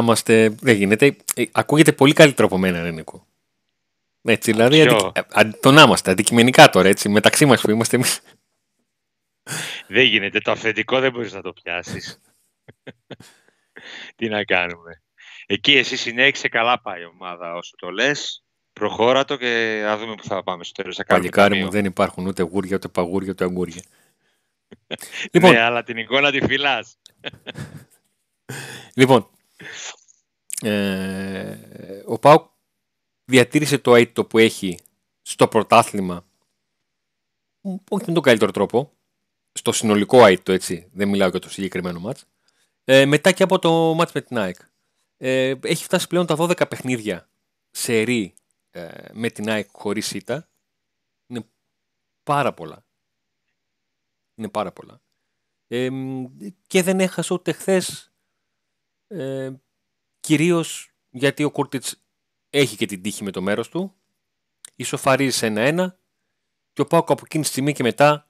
κοιτάμαστε. Δεν γίνεται. Ε, ακούγεται πολύ καλύτερο από μένα, ρε Έτσι, δηλαδή, το να είμαστε αντικειμενικά τώρα, έτσι, μεταξύ μας που είμαστε εμείς. Δεν γίνεται, το αυθεντικό δεν μπορείς να το πιάσεις. Τι να κάνουμε. Εκεί εσύ συνέχισε καλά πάει η ομάδα όσο το λες. Προχώρα το και να δούμε που θα πάμε στο τέλος. Παλικάρι μου δεν υπάρχουν ούτε γούρια, ούτε παγούρια, ούτε αγούρια. Ναι, λοιπόν, ναι, αλλά την εικόνα τη φυλάς. λοιπόν, ε, ο Πάουκ διατήρησε το αίτητο που έχει στο πρωτάθλημα όχι με τον καλύτερο τρόπο στο συνολικό αίτητο έτσι δεν μιλάω για το συγκεκριμένο μάτς ε, μετά και από το μάτς με την ΑΕΚ ε, έχει φτάσει πλέον τα 12 παιχνίδια σε ρή ε, με την ΑΕΚ χωρίς ήττα είναι πάρα πολλά είναι πάρα πολλά ε, και δεν έχασε ούτε χθες ε, κυρίως γιατί ο Κούρτιτς έχει και την τύχη με το μέρος του. Ισοφαρίζει 1-1 και ο Πάουκ από εκείνη τη στιγμή και μετά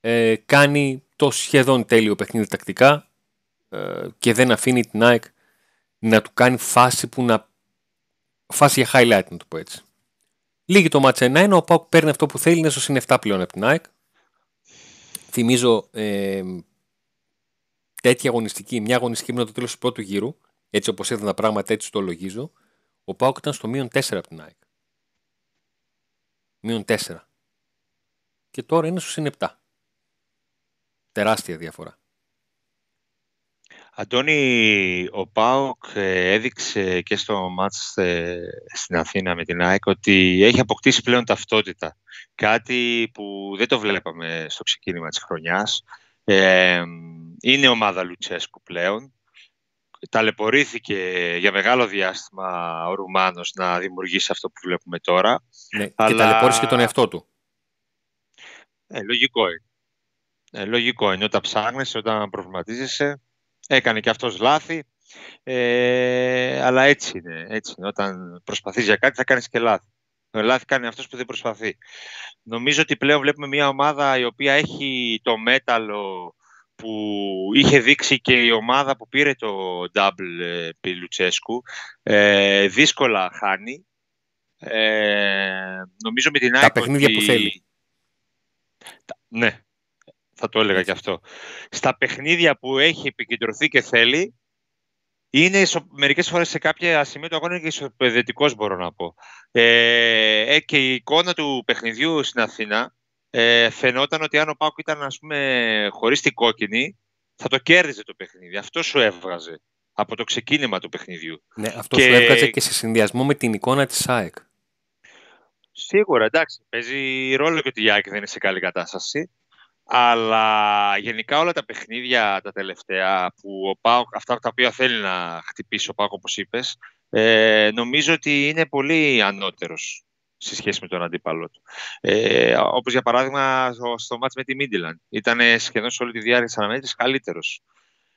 ε, κάνει το σχεδόν τέλειο παιχνίδι τακτικά ε, και δεν αφήνει την ΑΕΚ να του κάνει φάση που να... φάση για highlight να το πω έτσι. Λίγη το μάτς 1-1, ο Πάουκ παίρνει αυτό που θέλει, είναι στο συν 7 πλέον από την ΑΕΚ. Θυμίζω ε, τέτοια αγωνιστική, μια αγωνιστική μήνα το τέλος του πρώτου γύρου, έτσι όπως έδωνα τα πράγματα, έτσι το λογίζω, ο Πάοκ ήταν στο μείον 4 από την ΑΕΚ. Μείον 4. Και τώρα είναι στου συν 7. Τεράστια διαφορά. Αντώνη, ο ΠΑΟΚ ε, έδειξε και στο μάτς ε, στην Αθήνα με την ΑΕΚ ότι έχει αποκτήσει πλέον ταυτότητα. Κάτι που δεν το βλέπαμε στο ξεκίνημα της χρονιάς. Ε, είναι ομάδα Λουτσέσκου πλέον. Ταλαιπωρήθηκε για μεγάλο διάστημα ο Ρουμάνος να δημιουργήσει αυτό που βλέπουμε τώρα. Ναι, Και ταλαιπώρησε και τον εαυτό του. Ε, λογικό είναι. Ε, λογικό είναι. Όταν ψάχνεσαι, όταν προβληματίζεσαι, έκανε και αυτός λάθη. Ε, αλλά έτσι είναι, έτσι είναι. Όταν προσπαθείς για κάτι θα κάνεις και λάθη. Το ε, λάθη κάνει αυτός που δεν προσπαθεί. Νομίζω ότι πλέον βλέπουμε μια ομάδα η οποία έχει το μέταλλο που είχε δείξει και η ομάδα που πήρε το double ε, πιλουτσέσκου, ε, δύσκολα χάνει. Ε, νομίζω με την Τα παιχνίδια που θέλει. Ναι, θα το έλεγα και αυτό. Στα παιχνίδια που έχει επικεντρωθεί και θέλει, είναι ισο... μερικές φορές σε κάποια σημεία το αγώνα και ισοπεδετικός μπορώ να πω. και η εικόνα του παιχνιδιού στην Αθήνα, ε, φαινόταν ότι αν ο Πάκου ήταν ας πούμε, χωρίς την κόκκινη, θα το κέρδιζε το παιχνίδι. Αυτό σου έβγαζε από το ξεκίνημα του παιχνιδιού. Ναι, αυτό σου έβγαζε και σε συνδυασμό με την εικόνα της ΑΕΚ. Σίγουρα, εντάξει. Παίζει ρόλο και ότι η ΑΕΚ δεν είναι σε καλή κατάσταση. Αλλά γενικά όλα τα παιχνίδια τα τελευταία, που ο Πάοκ, αυτά τα οποία θέλει να χτυπήσει ο Πάοκ, όπως είπες, ε, νομίζω ότι είναι πολύ ανώτερος σε σχέση με τον αντίπαλό του. Ε, Όπως για παράδειγμα στο μάτς με τη Μίντιλαν. Ήταν σχεδόν σε όλη τη διάρκεια της αναμέτρησης καλύτερος.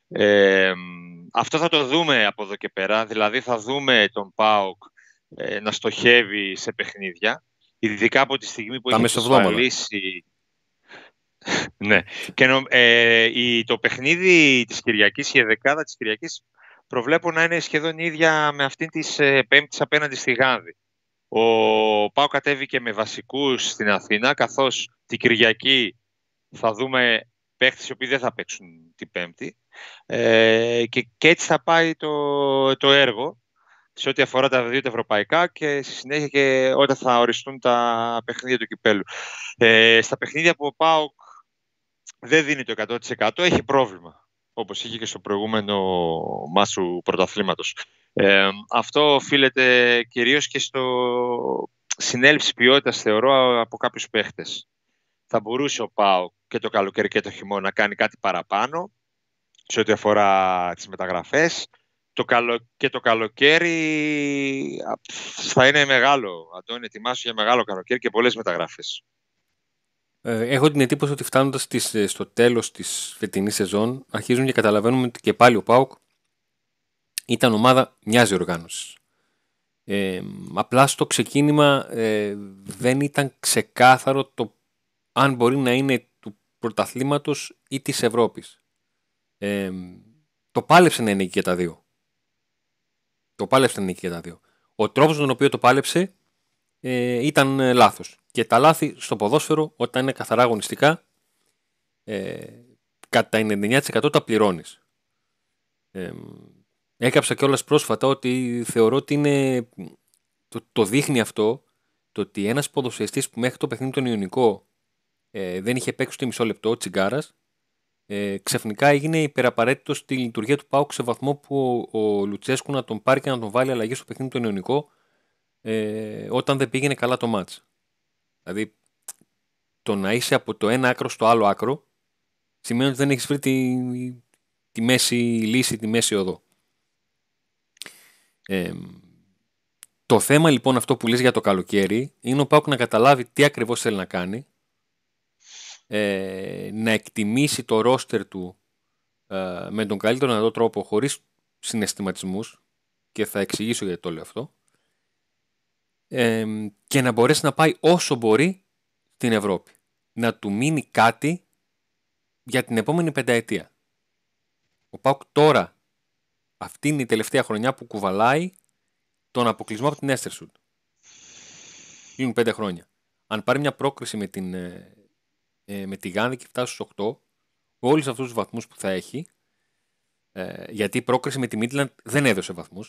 Ε, αυτό θα το δούμε από εδώ και πέρα. Δηλαδή θα δούμε τον Πάοκ ε, να στοχεύει σε παιχνίδια. Ειδικά από τη στιγμή που Τα έχει εξασφαλίσει. ναι. Και ε, το παιχνίδι της Κυριακής, η εδεκάδα της κυριακής προβλέπω να είναι σχεδόν ίδια με αυτήν της ε, πέμπτης απέναντι στη Γάνδη. Ο Πάο κατέβηκε με βασικούς στην Αθήνα, καθώς την Κυριακή θα δούμε παίχτες οι οποίοι δεν θα παίξουν την Πέμπτη. Ε, και, και, έτσι θα πάει το, το έργο σε ό,τι αφορά τα δύο ευρωπαϊκά και στη συνέχεια και όταν θα οριστούν τα παιχνίδια του κυπέλου. Ε, στα παιχνίδια που ο ΠΑΟΚ δεν δίνει το 100% έχει πρόβλημα, όπως είχε και στο προηγούμενο μάσου πρωταθλήματος. Ε, αυτό οφείλεται κυρίως και στο συνέλευση ποιότητας, θεωρώ, από κάποιους παίχτες. Θα μπορούσε ο ΠΑΟ και το καλοκαίρι και το χειμώνα να κάνει κάτι παραπάνω σε ό,τι αφορά τις μεταγραφές. Το καλο... Και το καλοκαίρι θα είναι μεγάλο. Αν το ετοιμάσου για μεγάλο καλοκαίρι και πολλές μεταγραφές. Ε, έχω την εντύπωση ότι φτάνοντας ε, στο τέλος της φετινής σεζόν αρχίζουν και καταλαβαίνουμε ότι και πάλι ο ΠΑΟΚ ήταν ομάδα μιας οργάνωση. Ε, απλά στο ξεκίνημα ε, δεν ήταν ξεκάθαρο το αν μπορεί να είναι του πρωταθλήματος ή της Ευρώπης. Ε, το πάλεψε να είναι και τα δύο. Το πάλεψε να είναι και τα δύο. Ο τρόπος τον οποίο το πάλεψε ε, ήταν ε, λάθος. Και τα λάθη στο ποδόσφαιρο όταν είναι καθαρά αγωνιστικά ε, κατά 99% τα πληρώνεις. Ε, Έκαψα κιόλας πρόσφατα ότι θεωρώ ότι είναι... Το, το δείχνει αυτό το ότι ένας ποδοσιαστής που μέχρι το παιχνίδι τον Ιωνικό ε, δεν είχε παίξει το μισό λεπτό, ο Τσιγκάρας, ε, ξαφνικά έγινε υπεραπαραίτητο στη λειτουργία του Πάουκ σε βαθμό που ο, Λουτσέσκου να τον πάρει και να τον βάλει αλλαγή στο παιχνίδι του Ιωνικό ε, όταν δεν πήγαινε καλά το μάτς. Δηλαδή, το να είσαι από το ένα άκρο στο άλλο άκρο σημαίνει ότι δεν έχεις βρει τη, τη μέση λύση, τη μέση οδό το θέμα λοιπόν αυτό που λες για το καλοκαίρι είναι ο Πάουκ να καταλάβει τι ακριβώς θέλει να κάνει, ε, να εκτιμήσει το ρόστερ του ε, με τον καλύτερο δυνατό τρόπο χωρίς συναισθηματισμούς και θα εξηγήσω γιατί το λέω αυτό και να μπορέσει να πάει όσο μπορεί Την Ευρώπη. Να του μείνει κάτι για την επόμενη πενταετία. Ο Πάουκ τώρα αυτή είναι η τελευταία χρονιά που κουβαλάει τον αποκλεισμό από την Έστερσουτ. Γίνουν πέντε χρόνια. Αν πάρει μια πρόκριση με, την, ε, ε, με τη Γάνδη και φτάσει στους 8, όλους αυτούς τους βαθμούς που θα έχει, ε, γιατί η πρόκριση με τη Μίτλαντ δεν έδωσε βαθμούς.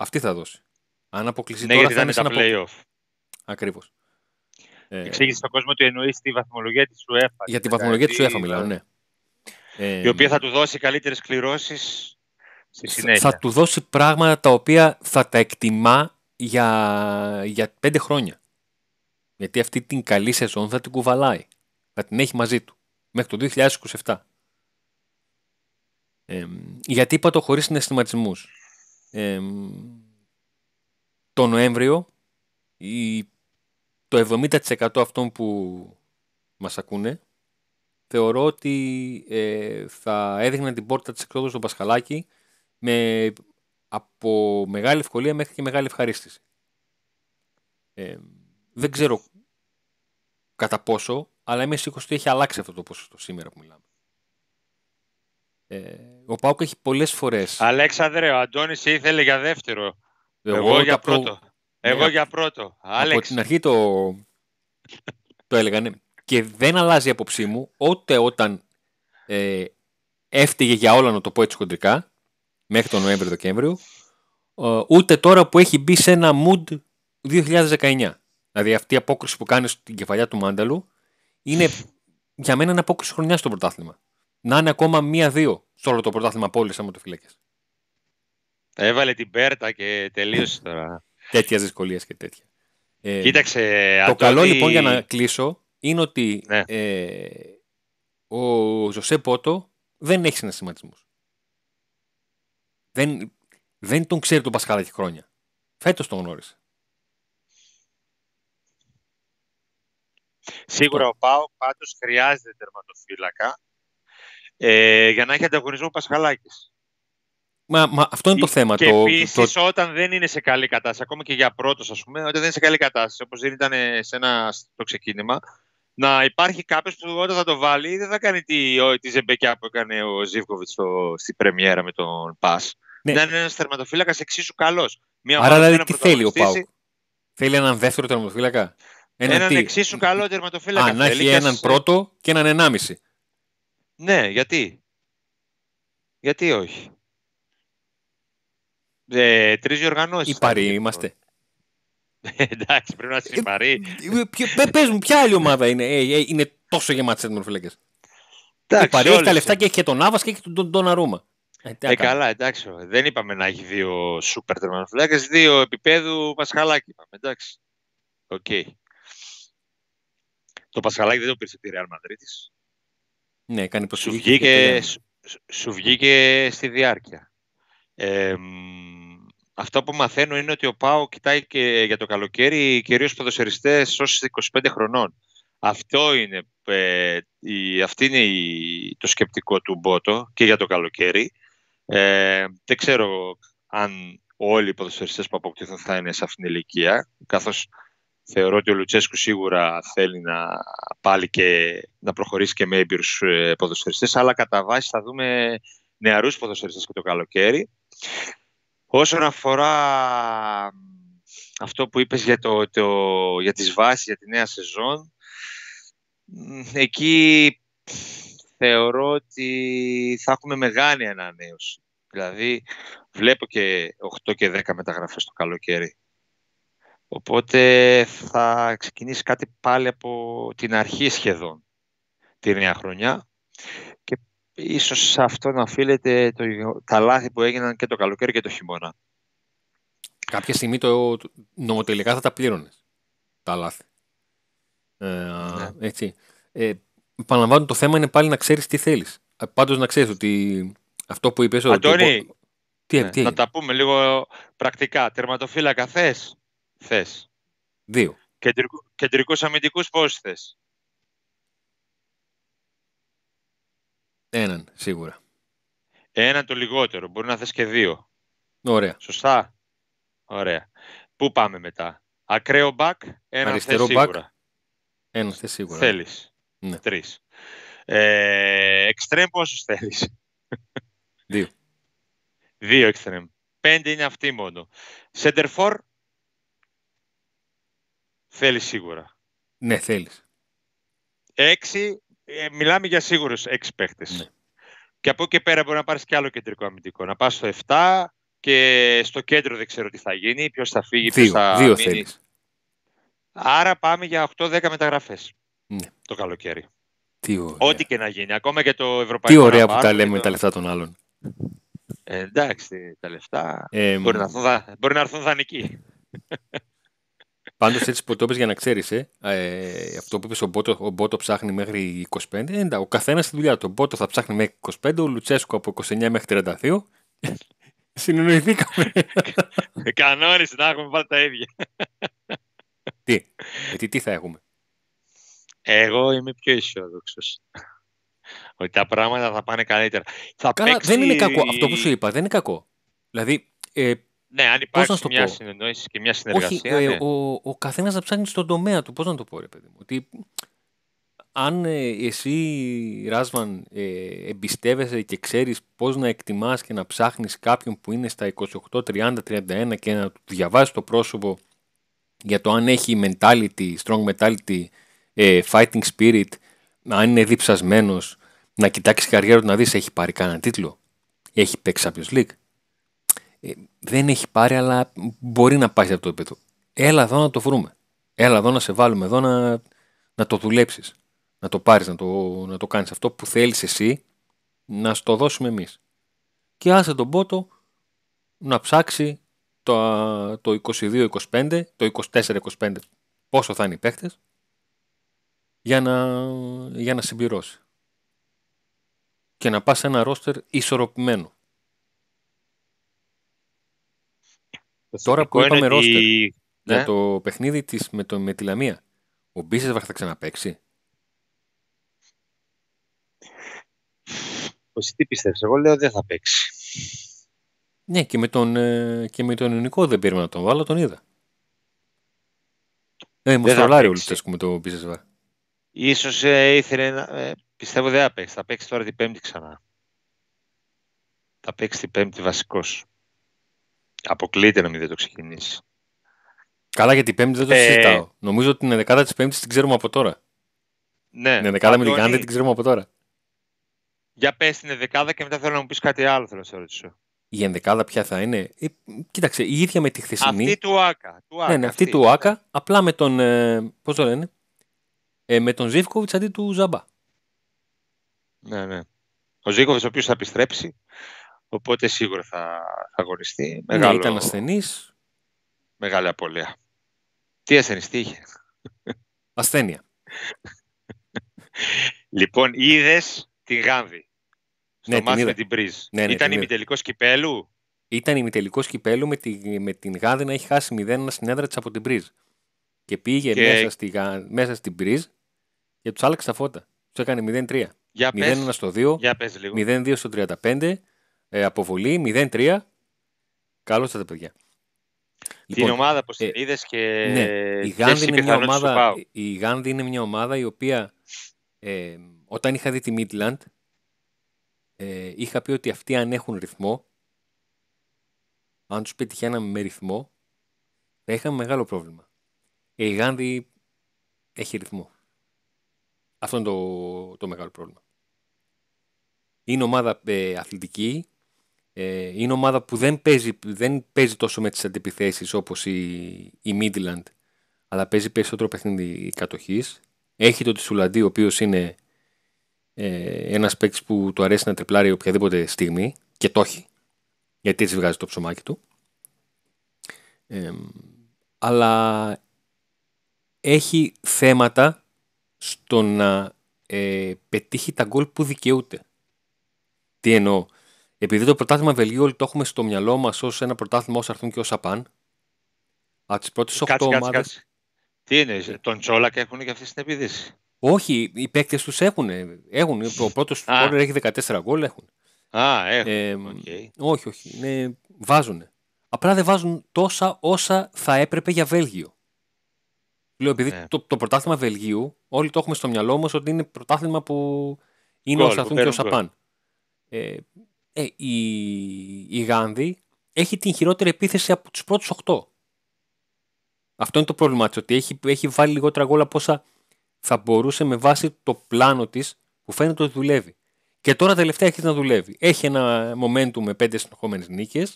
Αυτή θα δώσει. Αν αποκλειστεί ναι, θα είναι τα play-off. Ακριβώ. Εξήγησε στον κόσμο ότι εννοείς τη βαθμολογία της UEFA. Για τη βαθμολογία της UEFA μιλάω, ναι. Η οποία θα του δώσει καλύτερες κληρώσεις θα του δώσει πράγματα τα οποία θα τα εκτιμά για, για πέντε χρόνια. Γιατί αυτή την καλή σεζόν θα την κουβαλάει. Θα την έχει μαζί του. Μέχρι το 2027. γιατί είπα το χωρίς συναισθηματισμούς. Ε, το Νοέμβριο η, το 70% αυτών που μας ακούνε θεωρώ ότι ε, θα έδειχναν την πόρτα της εκδότησης στον Πασχαλάκη με, από μεγάλη ευκολία μέχρι και μεγάλη ευχαρίστηση. Ε, δεν ξέρω κατά πόσο, αλλά είμαι σίγουρος ότι έχει αλλάξει αυτό το ποσοστό σήμερα που μιλάμε. Ε, ο Πάουκ έχει πολλές φορές... Αλέξανδρε, ο Αντώνης ήθελε για δεύτερο. Εγώ, ναι. για πρώτο. Εγώ για πρώτο. Άλεξ. Από την αρχή το, το έλεγανε. Και δεν αλλάζει η απόψή μου, ούτε όταν ε, για όλα να το πω έτσι χοντρικά, μέχρι τον Νοέμβριο-Δεκέμβριο, ε, ούτε τώρα που έχει μπει σε ένα mood 2019. Δηλαδή αυτή η απόκριση που κάνεις στην κεφαλιά του Μάνταλου είναι για μένα είναι απόκριση χρονιάς στο πρωτάθλημα. Να είναι ακόμα μία-δύο σε όλο το πρωτάθλημα πόλη αματοφυλακέ. Έβαλε την πέρτα και τελείωσε τώρα. τέτοια δυσκολίες και τέτοια. Ε, Κοίταξε. Το καλό λοιπόν για να κλείσω είναι ότι ναι. ε, ο Ζωσέ Πότο δεν έχει συναισθηματισμούς. Δεν, δεν τον ξέρει τον Πασχαλάκη χρόνια. Φέτος τον γνώρισε. Σίγουρα λοιπόν. ο Πάο πάντως χρειάζεται τερματοφύλακα ε, για να έχει ανταγωνισμό Πασχαλάκης. Μα, μα, αυτό είναι το θέμα. Και το, επίσης, το... όταν δεν είναι σε καλή κατάσταση, ακόμα και για πρώτος, ας πούμε, όταν δεν είναι σε καλή κατάσταση, όπως δεν ήταν σε ένα, το ξεκίνημα, να υπάρχει κάποιος που όταν θα το βάλει δεν θα κάνει τη, τη ζεμπεκιά που έκανε ο Ζήβκοβιτ στην Πρεμιέρα με τον Πασ. Ναι. Δηλαδή, να είναι ένας τερματοφύλακα εξίσου καλός. Άρα δηλαδή τι θέλει ο Πάουκ. Θέλει έναν δεύτερο θερματοφύλακα Ένα έναν, εξίσου καλό θερματοφύλακα Αν έχει έναν πρώτο και έναν ενάμιση. Ναι, γιατί. Γιατί όχι. Ε, Τρεις διοργανώσεις. Υπαροί είμαστε. Λοιπόν. Ε, εντάξει, πρέπει να είσαι υπαροί. Ε, ε, πε μου, ποια άλλη ομάδα είναι, είναι τόσο γεμάτη τερματοφύλακε. Η έχει τα λεφτά και έχει και τον Άβα και έχει τον Ρούμα ε, ε καλά, εντάξει. Δεν είπαμε να έχει δύο σούπερ τερματοφυλάκε, δύο επίπεδου Πασχαλάκη. Είπαμε, εντάξει. Οκ. Okay. Το Πασχαλάκη δεν το πήρε τη Real Madrid. Ναι, κάνει σου βγήκε, σου, βγήκε στη διάρκεια. αυτό που μαθαίνω είναι ότι ο Πάο κοιτάει και για το καλοκαίρι κυρίως ποδοσεριστέ ω 25 χρονών. Αυτό είναι, ε, η, είναι το σκεπτικό του Μπότο και για το καλοκαίρι. Ε, δεν ξέρω αν όλοι οι ποδοσφαιριστές που αποκτήθουν θα είναι σε αυτήν την ηλικία, καθώς θεωρώ ότι ο Λουτσέσκου σίγουρα θέλει να πάλι και να προχωρήσει και με έμπειρους ε, ποδοσφαιριστές, αλλά κατά βάση θα δούμε νεαρούς ποδοσφαιριστές και το καλοκαίρι. Όσον αφορά αυτό που είπες για, το, το, για τις βάσεις, για τη νέα σεζόν, εκεί θεωρώ ότι θα έχουμε μεγάλη ανανέωση. Δηλαδή, βλέπω και 8 και 10 μεταγραφές το καλοκαίρι. Οπότε θα ξεκινήσει κάτι πάλι από την αρχή σχεδόν τη νέα χρονιά και ίσως σε αυτό να οφείλεται το, τα λάθη που έγιναν και το καλοκαίρι και το χειμώνα. Κάποια στιγμή το νομοτελικά θα τα πλήρωνες τα λάθη. Ε, ναι. έτσι. Ε, Παναλαμβάνω, το θέμα είναι πάλι να ξέρεις τι θέλεις. Ε, Πάντως να ξέρεις ότι αυτό που είπες. Αντώνη, το... τι, ναι, τι να τα πούμε λίγο πρακτικά. Τερματοφύλακα θες. Θες. Δύο. Κεντρικού αμυντικούς πώς θες. Έναν, σίγουρα. Έναν το λιγότερο. Μπορεί να θες και δύο. Ωραία. Σωστά. Ωραία. Πού πάμε μετά. Ακραίο μπακ, έναν θες σίγουρα. Ένα σίγουρα. Ναι. Θέλεις. Ναι. Τρεις. Ε, extreme πόσους θέλεις. Δύο. Δύο extreme. Πέντε είναι αυτοί μόνο. Σέντερφορ Θέλεις σίγουρα. Ναι, θέλεις. Έξι, ε, μιλάμε για σίγουρους έξι παίχτες. Ναι. Και από εκεί και πέρα μπορεί να πάρεις και άλλο κεντρικό αμυντικό. Να πά στο 7 και στο κέντρο δεν ξέρω τι θα γίνει, Ποιος θα φύγει, ποιος δύο, θα δύο Άρα πάμε για 8-10 μεταγραφές. Ναι. Το καλοκαίρι. Τι ωραία. Ό,τι και να γίνει. Ακόμα και το ευρωπαϊκό. Τι ωραία που τα λέμε το... τα λεφτά των άλλων. Ε, εντάξει, τα λεφτά. Ε, μπορεί, να έρθουν, θα μπορεί να δανεικοί. Πάντως έτσι που το είπες για να ξέρεις, ε, ε, αυτό που είπες, ο Μπότο, ο Μπότο ψάχνει μέχρι 25. Ε, ο καθένας στη δουλειά του. Ο Μπότο θα ψάχνει μέχρι 25, ο Λουτσέσκο από 29 μέχρι 32. Συνεννοηθήκαμε. Κανόνες να έχουμε πάλι τα ίδια. Τι, γιατί τι θα έχουμε. Εγώ είμαι πιο αισιόδοξο. Ότι τα πράγματα θα πάνε καλύτερα. Θα Καλά, δεν είναι κακό. Αυτό που σου είπα δεν είναι κακό. Δηλαδή, ε, ναι, αν υπάρχει μια συνεννόηση και μια συνεργασία. Όχι, ε, ναι. ο, ο, καθένας να ψάχνει στον τομέα του. Πώς να το πω, ρε παιδί μου. Ότι αν ε, εσύ, Ράσβαν, ε, εμπιστεύεσαι και ξέρεις πώς να εκτιμάς και να ψάχνεις κάποιον που είναι στα 28, 30, 31 και να του διαβάζει το πρόσωπο για το αν έχει mentality, strong mentality ε, fighting spirit, αν είναι διψασμένος, να κοιτάξεις καριέρα του να δεις έχει πάρει κανένα τίτλο. Έχει παίξει κάποιο League. Ε, δεν έχει πάρει, αλλά μπορεί να πάει σε αυτό το επίπεδο. Έλα εδώ να το βρούμε. Έλα εδώ να σε βάλουμε εδώ να, να το δουλέψεις. Να το πάρεις, να το, να το κάνεις αυτό που θέλεις εσύ να στο δώσουμε εμείς. Και άσε τον Πότο να ψάξει το, το 22-25, το 24-25 πόσο θα είναι οι παίχτες για να, για να συμπληρώσει. Και να πας σε ένα ρόστερ ισορροπημένο. Τώρα που είπαμε ρόστερ για ναι. το παιχνίδι της με, το, με τη Λαμία, ο Μπίσεσβαχ θα ξαναπαίξει. Εσύ τι πιστεύεις, εγώ λέω δεν θα παίξει. Ναι, και με τον, ε, και με τον Ιωνικό δεν πήρε να τον βάλω, τον είδα. Ε, μου στρολάρει Λουτσέσκου με τον Ίσως ε, ήθελε να... Ε, πιστεύω δεν θα παίξει. Θα παίξει τώρα την πέμπτη ξανά. Θα παίξει την πέμπτη βασικός. Αποκλείται να μην δεν το ξεκινήσει. Καλά για την πέμπτη δεν το ε, συζητάω. Νομίζω ότι την ενδεκάδα της πέμπτης την ξέρουμε από τώρα. Ναι. Την ενδεκάδα με την την ξέρουμε από τώρα. Για πες την ενδεκάδα και μετά θέλω να μου πεις κάτι άλλο θέλω να σε ρωτήσω. Η ενδεκάδα ποια θα είναι. Ε, κοίταξε, η ίδια με τη χθεσινή. Αυτή του Άκα. Του ναι, ναι, Άκα ναι, αυτή, αυτή του Άκα. Απλά με τον. Ε, Πώς το λένε ε, με τον Ζήφκοβιτ αντί του Ζαμπά. Ναι, ναι. Ο Ζήφκοβιτ ο οποίος θα επιστρέψει, οπότε σίγουρα θα, θα αγωνιστεί. Ναι, Μεγάλο... Ναι, ήταν ασθενής. Μεγάλη απολέα. Τι ασθενής, τι είχε. Ασθένεια. λοιπόν, είδες τη Γάνδη. Στο ναι, μάτι την, την Πρίζ. Ναι, ναι, ήταν ημιτελικός κυπέλου. Ήταν ημιτελικός κυπέλου με, τη, με την Γάνδη να έχει χάσει 0-1 στην έδρα της από την Πρίζ. Και πήγε Μέσα, στη, μέσα στην Πρίζ και του άλλαξε τα φώτα. Τους έκανε 0-3. Για 0-1 στο 2, Για πες λίγο. 0-2 στο 35, ε, αποβολή 0-3. Καλώς τα παιδιά. Λοιπόν, ομάδα που την είδε και. Ναι, η Γάνδη, είναι μια ομάδα, η Γάνδη είναι μια ομάδα η οποία ε, όταν είχα δει τη Midland ε, είχα πει ότι αυτοί αν έχουν ρυθμό αν τους πετυχαίναμε με ρυθμό θα είχαμε μεγάλο πρόβλημα. Ε, η Γάνδη έχει ρυθμό. Αυτό είναι το, το μεγάλο πρόβλημα. Είναι ομάδα ε, αθλητική, ε, είναι ομάδα που δεν παίζει, δεν παίζει τόσο με τις αντιπιθέσεις όπως η, η Midland, αλλά παίζει περισσότερο παιχνίδι κατοχής. Έχει το Τσουλαντή, ο οποίος είναι ε, ένας παίκτης που του αρέσει να τριπλάρει οποιαδήποτε στιγμή και το έχει, γιατί έτσι βγάζει το ψωμάκι του. αλλά έχει θέματα στο να ε, πετύχει τα γκολ που δικαιούται. Τι εννοώ. Επειδή το πρωτάθλημα Βελγίου όλοι το έχουμε στο μυαλό μας ως ένα πρωτάθλημα όσα έρθουν και όσα πάνε. Από τις πρώτες 8 ομάδε. Τι είναι, τον Τσόλακ έχουν και αυτή την επίδυση Όχι, οι παίκτες τους έχουν. έχουν. Ο πρώτος του έχει 14 γκολ. Έχουν. Α, έχουν. Ε, Όχι, όχι. βάζουν. Απλά δεν βάζουν τόσα όσα θα έπρεπε για Βέλγιο. Λέω επειδή ναι. το, το πρωτάθλημα Βελγίου, όλοι το έχουμε στο μυαλό μας ότι είναι πρωτάθλημα που είναι ο θέλουν και ο πάνε. Ε, η, η Γάνδη έχει την χειρότερη επίθεση από τους πρώτους 8. Αυτό είναι το πρόβλημά της, ότι έχει, έχει βάλει λιγότερα γόλα από όσα θα μπορούσε με βάση το πλάνο της που φαίνεται ότι δουλεύει. Και τώρα τελευταία έχει να δουλεύει. Έχει ένα momentum με πέντε συνεχόμενες νίκες.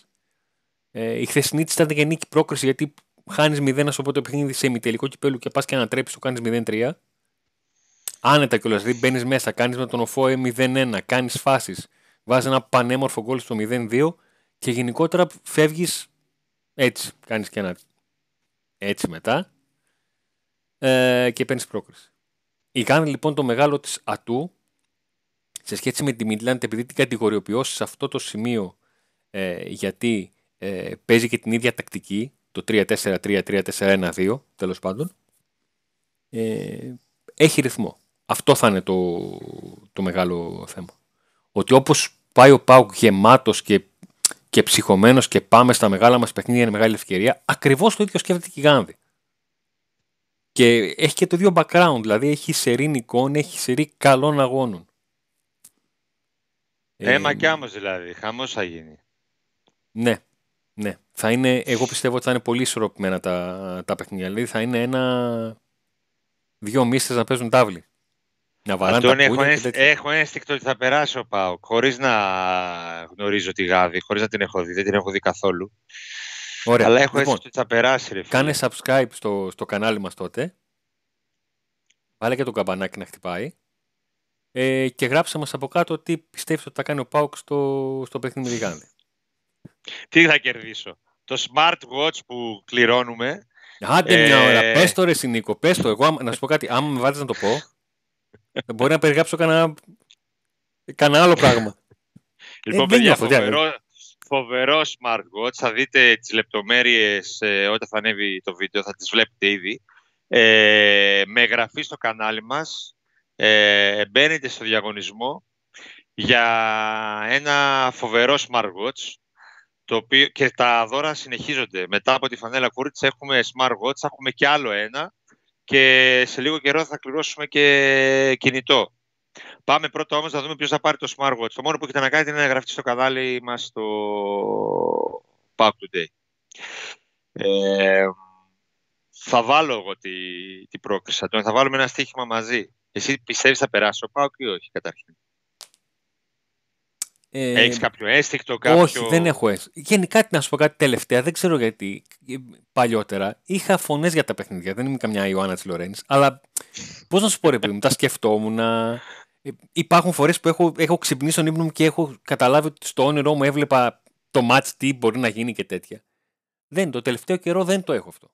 Ε, η χθεσινή της ήταν και νίκη πρόκριση γιατί χάνεις 0 στο το παιχνίδι σε ημιτελικό κυπέλου και πας και ανατρέψει, το κάνεις 0-3. Άνετα κιόλας. Δηλαδή μπαίνεις μέσα, κάνεις με τον ΟΦΟΕ 0-1, κάνεις φάσεις, βάζεις ένα πανέμορφο γκολ στο 0-2 και γενικότερα φεύγεις έτσι. Κάνεις και ένα έτσι μετά ε, και παίρνεις πρόκριση. Η Γκάν λοιπόν το μεγάλο της ατού σε σχέση με τη Μίτλαντ, επειδή την κατηγοριοποιώ σε αυτό το σημείο ε, γιατί ε, παίζει και την ίδια τακτική, το 3-4-3-3-4-1-2 τέλος πάντων ε, έχει ρυθμό. Αυτό θα είναι το, το μεγάλο θέμα. Ότι όπως πάει ο Πάουκ γεμάτος και, και ψυχωμένος και πάμε στα μεγάλα μας παιχνίδια είναι μεγάλη ευκαιρία, ακριβώς το ίδιο σκέφτεται και η Γάνδη. Και έχει και το δύο background, δηλαδή έχει σερή νικών, έχει σερή καλών αγώνων. Έμα ε, κι άμος δηλαδή, χαμός θα γίνει. Ναι, ναι. Θα εγώ πιστεύω ότι θα είναι πολύ ισορροπημένα τα, τα παιχνίδια. Δηλαδή θα είναι ένα. δύο μίστε να παίζουν τάβλη. Να βαράνε Αντώνη, έχω, έχω ένστικτο ότι θα περάσει ο πάω. Χωρίς να γνωρίζω τη γάδη, χωρίς να την έχω δει. Δεν την έχω δει καθόλου. Ωραία. Αλλά έχω λοιπόν, ότι θα περάσει. Ρε, κάνε subscribe στο, στο κανάλι μας τότε. Βάλε και το καμπανάκι να χτυπάει. Ε, και γράψε μας από κάτω τι πιστεύεις ότι θα κάνει ο Πάουκ στο, στο παιχνίδι με τη τι θα κερδίσω. Το smartwatch που κληρώνουμε. Άντε μια ε... ώρα. Πες το ρε Σινίκο, πες το. Εγώ να σου πω κάτι. Άμα με βάζεις να το πω, μπορεί να περιγράψω κανένα, κανένα άλλο πράγμα. Λοιπόν, ε, παιδιά, φοβερό, smartwatch. Θα δείτε τις λεπτομέρειες ε, όταν θα ανέβει το βίντεο, θα τις βλέπετε ήδη. Ε, με εγγραφή στο κανάλι μας, ε, μπαίνετε στο διαγωνισμό για ένα φοβερό smartwatch και τα δώρα συνεχίζονται. Μετά από τη φανέλα Κούριτς έχουμε smart έχουμε και άλλο ένα και σε λίγο καιρό θα κληρώσουμε και κινητό. Πάμε πρώτα όμως να δούμε ποιος θα πάρει το smartwatch. Το μόνο που έχετε να κάνετε είναι να γραφτεί στο κανάλι μας το Pack Today. Ε, θα βάλω εγώ την τη πρόκληση. Θα βάλουμε ένα στοίχημα μαζί. Εσύ πιστεύεις θα περάσω, ο Pack ή όχι καταρχήν. Ε, Έχεις κάποιο αίσθητο κάποιο. Όχι, δεν έχω αίσθηκτο. Γενικά, να σου πω κάτι τελευταία, δεν ξέρω γιατί. Ε, παλιότερα είχα φωνές για τα παιχνίδια. Δεν είμαι καμιά Ιωάννα της Λορένης. Αλλά πώς να σου πω, ρε παιδί μου, τα σκεφτόμουν. Ε, υπάρχουν φορές που έχω, έχω ξυπνήσει τον ύπνο μου και έχω καταλάβει ότι στο όνειρό μου έβλεπα το match τι μπορεί να γίνει και τέτοια. Δεν, το τελευταίο καιρό δεν το έχω αυτό.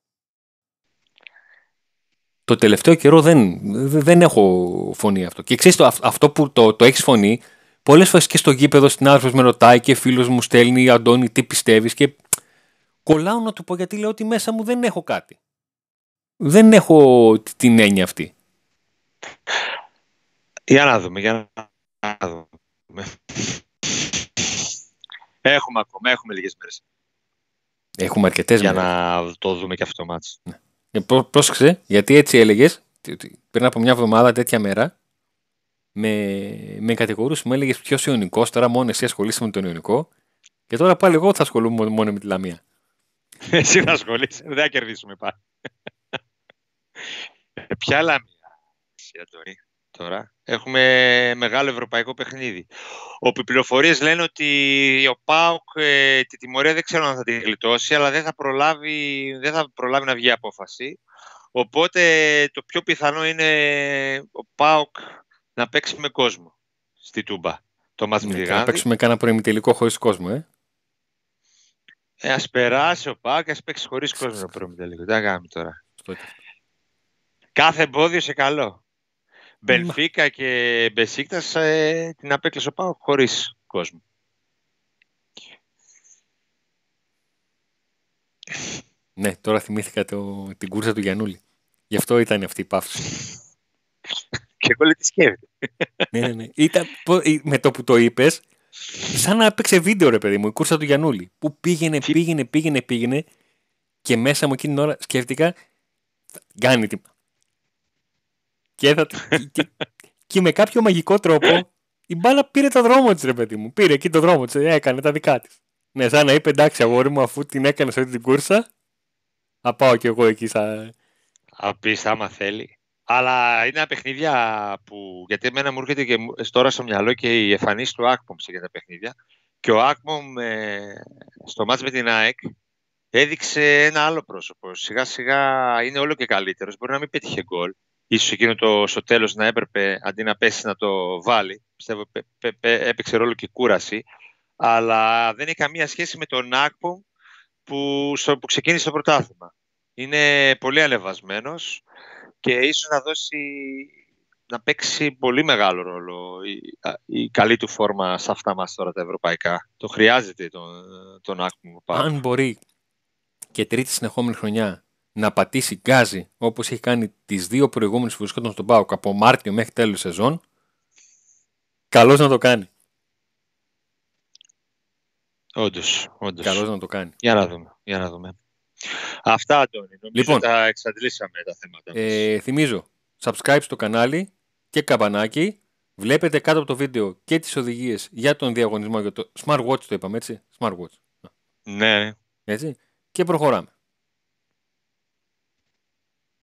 Το τελευταίο καιρό δεν, δεν έχω φωνή αυτό. Και ξέρεις, αυτό που το, το έχεις φωνή πολλές φορές και στο γήπεδο στην συνάδελφος με ρωτάει και φίλος μου στέλνει, Αντώνη, τι πιστεύεις. Και κολλάω να του πω γιατί λέω ότι μέσα μου δεν έχω κάτι. Δεν έχω την έννοια αυτή. Για να δούμε, για να δούμε. Έχουμε ακόμα, έχουμε λίγες μέρες. Έχουμε αρκετές για Για να το δούμε και αυτό το μάτς. Ναι. Ε, πρόσεξε, γιατί έτσι έλεγες, πριν από μια εβδομάδα τέτοια μέρα, με, με κατηγορούσε, μου έλεγε ποιος Ιωνικό, τώρα μόνο εσύ ασχολείσαι με τον Ιωνικό. Και τώρα πάλι εγώ θα ασχολούμαι μόνο με τη Λαμία. εσύ θα ασχολείσαι, δεν θα κερδίσουμε πάλι. Ε, ποια Λαμία, τώρα. Έχουμε μεγάλο ευρωπαϊκό παιχνίδι. Όπου οι πληροφορίες λένε ότι ο ΠΑΟΚ ε, τη τιμωρία δεν ξέρω αν θα την γλιτώσει, αλλά δεν θα, προλάβει, δεν θα προλάβει να βγει απόφαση. Οπότε το πιο πιθανό είναι ο ΠΑΟΚ να παίξει κόσμο στη Τούμπα. Το ναι, Να παίξουμε κανένα προημητελικό χωρίς κόσμο, ε. ε ας περάσει ο Πάκ, ας παίξει χωρίς κόσμο το προημητελικό. Τι να τώρα. Κάθε εμπόδιο σε καλό. Μπενφίκα και Μπεσίκτας ε, την απέκλεισε ο ΠΑΚ χωρίς κόσμο. Ναι, τώρα θυμήθηκα το, την κούρσα του Γιανούλη. Γι' αυτό ήταν αυτή η παύση. Και εγώ λέω τι σκέφτεται. ναι, ναι. ναι. Ήταν, με το που το είπες, σαν να έπαιξε βίντεο ρε παιδί μου, η κούρσα του Γιανούλη. Που πήγαινε, πήγαινε, πήγαινε, πήγαινε και μέσα μου εκείνη την ώρα σκέφτηκα, κάνει την Και, θα, και, με κάποιο μαγικό τρόπο η μπάλα πήρε το δρόμο της, ρε παιδί μου. Πήρε εκεί το δρόμο της, ε, έκανε τα δικά της. Ναι, σαν να είπε εντάξει αγόρι μου, αφού την έκανε αυτή την κούρσα, θα πάω κι εγώ εκεί. άμα θέλει. Αλλά είναι παιχνίδια που. Γιατί εμένα μου έρχεται και τώρα στο μυαλό και η εμφανίση του Άκπομ σε τα παιχνίδια. Και ο Ακμπομ ε, στο μάτς με την ΑΕΚ έδειξε ένα άλλο πρόσωπο. Σιγά σιγά είναι όλο και καλύτερος. Μπορεί να μην πέτυχε γκολ. Ίσως εκείνο το, στο τέλος να έπρεπε αντί να πέσει να το βάλει. Πιστεύω πε, έπαιξε ρόλο και κούραση. Αλλά δεν έχει καμία σχέση με τον Ακμπομ που, που ξεκίνησε το πρωτάθλημα. Είναι πολύ ανεβασμένος και ίσως να δώσει να παίξει πολύ μεγάλο ρόλο η, η καλή του φόρμα σε αυτά μας τώρα τα ευρωπαϊκά. Το χρειάζεται τον, τον πάει. Αν μπορεί και τρίτη συνεχόμενη χρονιά να πατήσει γκάζι όπως έχει κάνει τις δύο προηγούμενες που βρισκόταν στον ΠΑΟΚ από Μάρτιο μέχρι τέλος σεζόν, καλώς να το κάνει. Όντως, όντως. Καλώς να το κάνει. Για να δούμε, για να δούμε. Αυτά, Αντώνη. Νομίζω λοιπόν, τα εξαντλήσαμε τα θέματα Ε, θυμίζω, subscribe στο κανάλι και καμπανάκι. Βλέπετε κάτω από το βίντεο και τις οδηγίες για τον διαγωνισμό για το smartwatch το είπαμε, έτσι. Smartwatch. Ναι. Έτσι. Και προχωράμε.